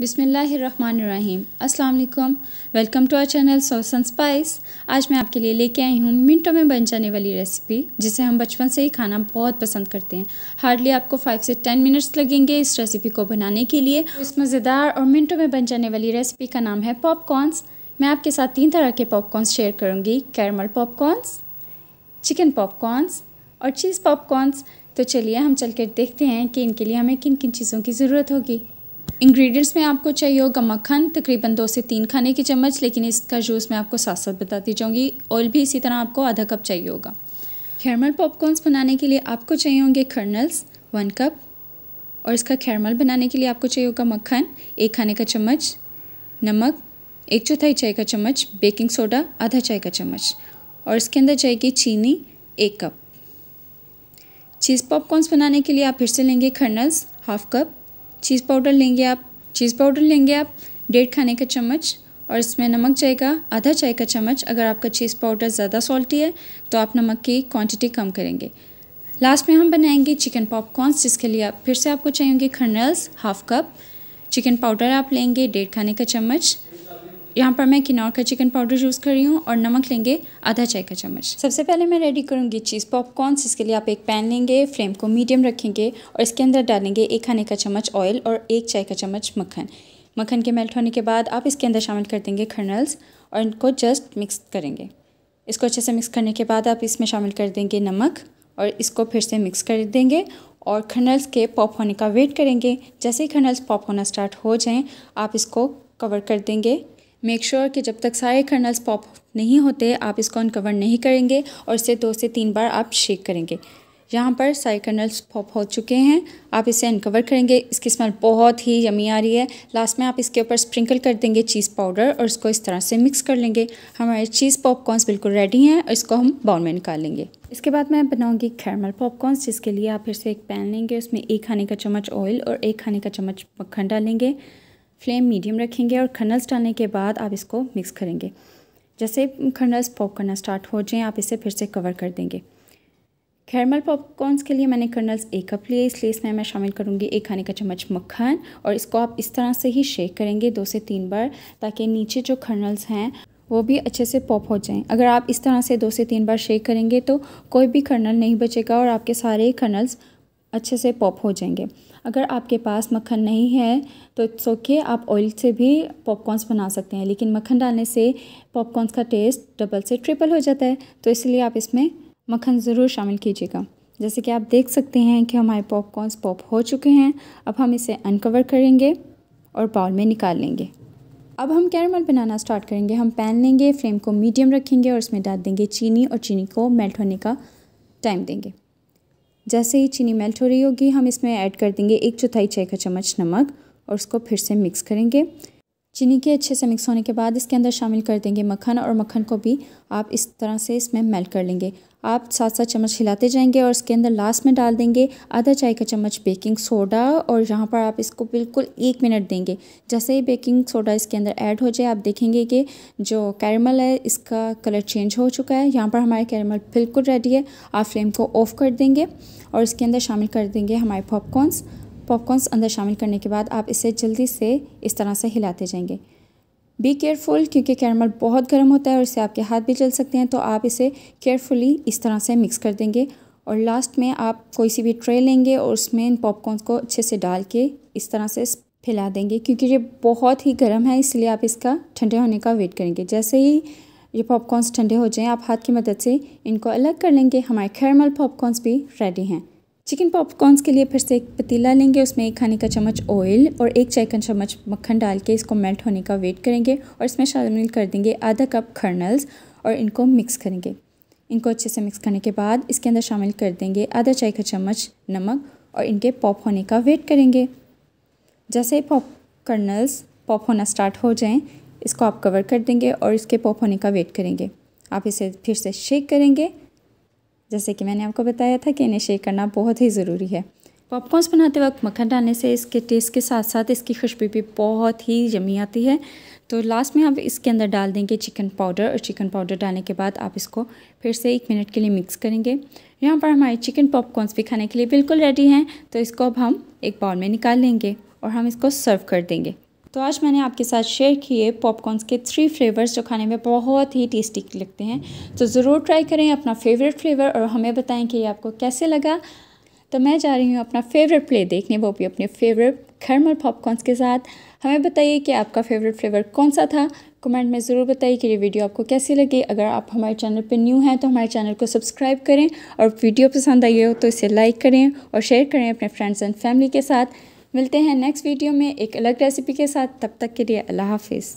बिसमीम् अल्लाम welcome to our channel Sauce and Spice आज मैं आपके लिए लेके आई हूँ मिनटों में बन जाने वाली रेसिपी जिसे हम बचपन से ही खाना बहुत पसंद करते हैं हार्डली आपको फाइव से टेन मिनट्स लगेंगे इस रेसिपी को बनाने के लिए इस मज़ेदार और मिनटों में बन जाने वाली रेसिपी का नाम है पॉपकॉर्नस मैं आपके साथ तीन तरह के पॉपकॉर्नस शेयर करूँगी कैरमल पॉपकॉर्नस चिकन पॉपकॉर्नस और चीज़ पॉपकॉर्नस तो चलिए हम चल कर देखते हैं कि इनके लिए हमें किन किन चीज़ों की ज़रूरत होगी इंग्रेडिएंट्स में आपको चाहिए होगा मक्खन तकरीबन दो से तीन खाने की चम्मच लेकिन इसका जूस मैं आपको साथ साथ बताती जाऊँगी ऑयल भी इसी तरह आपको आधा कप चाहिए होगा खैरमल पॉपकॉर्नस बनाने के लिए आपको चाहिए होंगे खर्नल्स वन कप और इसका खैरमल बनाने के लिए आपको चाहिए होगा मक्खन एक खाने का चम्मच नमक एक चौथाई चाय का चम्मच बेकिंग सोडा आधा चाय का चम्मच और इसके अंदर जाएगी चीनी एक कप चीज़ पॉपकॉर्नस बनाने के लिए आप फिर से लेंगे kernels half cup cheese powder लेंगे आप चीज़ पाउडर लेंगे आप डेढ़ खाने का चम्मच और इसमें नमक जाएगा आधा चाय का चम्मच अगर आपका चीज़ पाउडर ज़्यादा सॉल्टी है तो आप नमक की क्वांटिटी कम करेंगे लास्ट में हम बनाएंगे चिकन पॉपकॉर्न्स जिसके लिए आप फिर से आपको चाहिए होंगे kernels half cup chicken powder आप लेंगे डेढ़ खाने का चम्मच यहाँ पर मैं किनौर का चिकन पाउडर यूज़ कर रही हूँ और नमक लेंगे आधा चाय का चम्मच सबसे पहले मैं रेडी करूँगी चीज़ पॉपकॉर्नस इसके लिए आप एक पैन लेंगे फ्लेम को मीडियम रखेंगे और इसके अंदर डालेंगे एक खाने का चम्मच ऑयल और एक चाय का चम्मच मक्खन मक्खन के मेल्ट होने के बाद आप इसके अंदर शामिल कर देंगे खर्नल्स और इनको जस्ट मिक्स करेंगे इसको अच्छे से मिक्स करने के बाद आप इसमें शामिल कर देंगे नमक और इसको फिर से मिक्स कर देंगे और खर्नल्स के पॉप होने का वेट करेंगे जैसे ही खर्नल्स पॉप होना स्टार्ट हो जाएं आप इसको कवर कर देंगे मेक श्योर sure कि जब तक सारे कर्नल्स पॉप नहीं होते आप इसको अनकवर नहीं करेंगे और इसे दो से तीन बार आप शेक करेंगे यहाँ पर सारे कर्नल्स पॉप हो चुके हैं आप इसे अनकवर करेंगे इसकी स्मेल बहुत ही यमी आ रही है लास्ट में आप इसके ऊपर स्प्रिंकल कर देंगे चीज़ पाउडर और इसको इस तरह से मिक्स कर लेंगे हमारे चीज़ पॉपकॉर्नस बिल्कुल रेडी हैं और इसको हम बाउल में निकाल लेंगे इसके बाद मैं बनाऊंगी खैरमल पॉपकॉर्नस जिसके लिए आप फिर से एक पैन लेंगे उसमें एक खाने का चम्मच ऑयल और एक खाने का चम्मच मक्खन डालेंगे फ्लेम मीडियम रखेंगे और खनल्स डालने के बाद आप इसको मिक्स करेंगे जैसे खनल्स पॉप करना स्टार्ट हो जाएँ आप इसे फिर से कवर कर देंगे खैरमल पॉपकॉर्नस के लिए मैंने कर्नल्स एक कप लिए इसलिए इसमें मैं शामिल करूँगी एक खाने का चम्मच मक्खन और इसको आप इस तरह से ही शेक करेंगे दो से तीन बार ताकि नीचे जो कर्नल्स हैं वो भी अच्छे से पॉप हो जाएं अगर आप इस तरह से दो से तीन बार शेक करेंगे तो कोई भी कर्नल नहीं बचेगा और आपके सारे कर्नल्स अच्छे से पॉप हो जाएंगे अगर आपके पास मक्खन नहीं है तो इट्स ओके आप ऑयल से भी पॉपकॉर्नस बना सकते हैं लेकिन मक्खन डालने से पॉपकॉर्नस का टेस्ट डबल से ट्रिपल हो जाता है तो इसलिए आप इसमें मक्खन ज़रूर शामिल कीजिएगा जैसे कि आप देख सकते हैं कि हमारे पॉपकॉर्नस पॉप हो चुके हैं अब हम इसे अनकवर करेंगे और बाउल में निकाल लेंगे अब हम कैरमल बनाना स्टार्ट करेंगे हम पैन लेंगे फ्लेम को मीडियम रखेंगे और उसमें डाल देंगे चीनी और चीनी को मेल्ट होने का टाइम देंगे जैसे ही चीनी मेल्ट हो रही होगी हम इसमें ऐड कर देंगे एक चौथाई चाय का चम्मच नमक और उसको फिर से मिक्स करेंगे चीनी के अच्छे से मिक्स होने के बाद इसके अंदर शामिल कर देंगे मक्खन और मक्खन को भी आप इस तरह से इसमें मेल्ट कर लेंगे आप सात सात चम्मच हिलाते जाएंगे और इसके अंदर लास्ट में डाल देंगे आधा चाय का चम्मच बेकिंग सोडा और यहाँ पर आप इसको बिल्कुल एक मिनट देंगे जैसे ही बेकिंग सोडा इसके अंदर ऐड हो जाए आप देखेंगे कि जो कैरमल है इसका कलर चेंज हो चुका है यहाँ पर हमारे कैरमल बिल्कुल रेडी है आप फ्लेम को ऑफ़ कर देंगे और इसके अंदर शामिल कर देंगे हमारे पॉपकॉर्नस पॉपकॉर्नस अंदर शामिल करने के बाद आप इसे जल्दी से इस तरह से हिलाते जाएंगे बी केयरफुल क्योंकि कैरमल बहुत गर्म होता है और इससे आपके हाथ भी जल सकते हैं तो आप इसे केयरफुली इस तरह से मिक्स कर देंगे और लास्ट में आप कोई सी भी ट्रे लेंगे और उसमें इन पॉपकॉर्नस को अच्छे से डाल के इस तरह से फैला देंगे क्योंकि ये बहुत ही गर्म है इसलिए आप इसका ठंडे होने का वेट करेंगे जैसे ही ये पॉपकॉर्नस ठंडे हो जाएं आप हाथ की मदद से इनको अलग कर लेंगे हमारे कैरमल पॉपकॉर्नस भी रेडी हैं चिकन पॉपकॉर्नस के लिए फिर से एक पतीला लेंगे उसमें एक खाने का चम्मच ऑयल और एक चाय का चम्मच मक्खन डाल के इसको मेल्ट होने का वेट करेंगे और इसमें शामिल कर देंगे आधा कप खर्नल्स और इनको मिक्स करेंगे इनको अच्छे से मिक्स करने के बाद इसके अंदर शामिल कर देंगे आधा चाय का चम्मच नमक और इनके पॉप होने का वेट करेंगे जैसे पॉप कर्नल्स पॉप होना स्टार्ट हो जाएं इसको आप कवर कर देंगे और इसके पॉप होने का वेट करेंगे आप इसे फिर से शेक करेंगे जैसे कि मैंने आपको बताया था कि इन्हें शेक करना बहुत ही ज़रूरी है पॉपकॉर्न्स बनाते वक्त मक्खन डालने से इसके टेस्ट के साथ साथ इसकी खुशबू भी बहुत ही जमी आती है तो लास्ट में आप इसके अंदर डाल देंगे चिकन पाउडर और चिकन पाउडर डालने के बाद आप इसको फिर से एक मिनट के लिए मिक्स करेंगे यहाँ पर हमारे चिकन पॉपकॉर्नस भी खाने के लिए बिल्कुल रेडी हैं तो इसको अब हम एक बाउल में निकाल लेंगे और हम इसको सर्व कर देंगे तो आज मैंने आपके साथ शेयर किए पॉपकॉर्न्स के थ्री फ्लेवर्स जो खाने में बहुत ही टेस्टी लगते हैं तो ज़रूर ट्राई करें अपना फेवरेट फ्लेवर और हमें बताएं कि ये आपको कैसे लगा तो मैं जा रही हूँ अपना फेवरेट प्ले देखने वो भी अपने फेवरेट खर्मल पॉपकॉर्न्स के साथ हमें बताइए कि आपका फेवरेट फ्लेवर कौन सा था कमेंट में ज़रूर बताइए कि ये वीडियो आपको कैसी लगी अगर आप हमारे चैनल पर न्यू हैं तो हमारे चैनल को सब्सक्राइब करें और वीडियो पसंद आई हो तो इसे लाइक करें और शेयर करें अपने फ्रेंड्स एंड फैमिली के साथ मिलते हैं नेक्स्ट वीडियो में एक अलग रेसिपी के साथ तब तक के लिए अल्लाह हाफिज़